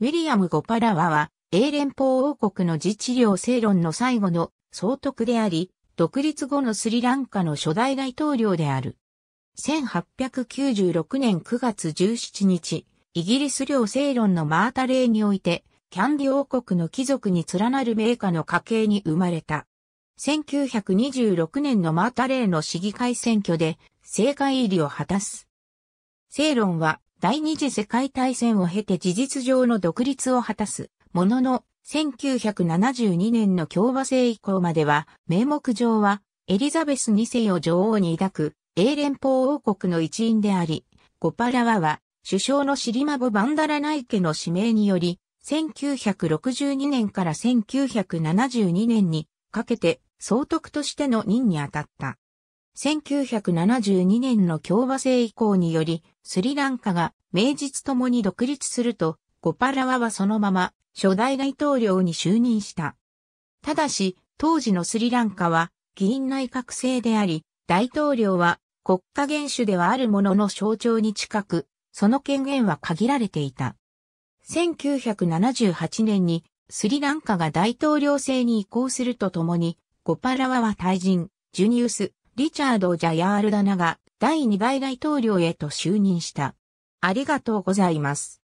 ウィリアム・ゴパラワは、英連邦王国の自治領正論の最後の総督であり、独立後のスリランカの初代大統領である。1896年9月17日、イギリス領正論のマータレーにおいて、キャンディ王国の貴族に連なる名家の家系に生まれた。1926年のマータレーの市議会選挙で、政界入りを果たす。セ論は第二次世界大戦を経て事実上の独立を果たす、ものの、1972年の共和制以降までは、名目上は、エリザベス2世を女王に抱く、英連邦王国の一員であり、ゴパラワは、首相のシリマボ・バンダラナイケの指名により、1962年から1972年にかけて総督としての任に当たった。1972年の共和制以降により、スリランカが名実ともに独立すると、ゴパラワはそのまま初代大統領に就任した。ただし、当時のスリランカは議員内閣制であり、大統領は国家元首ではあるものの象徴に近く、その権限は限られていた。1978年にスリランカが大統領制に移行するとともに、ゴパラワは退陣、ジュニウス、リチャード・ジャヤールダナが第2代大統領へと就任した。ありがとうございます。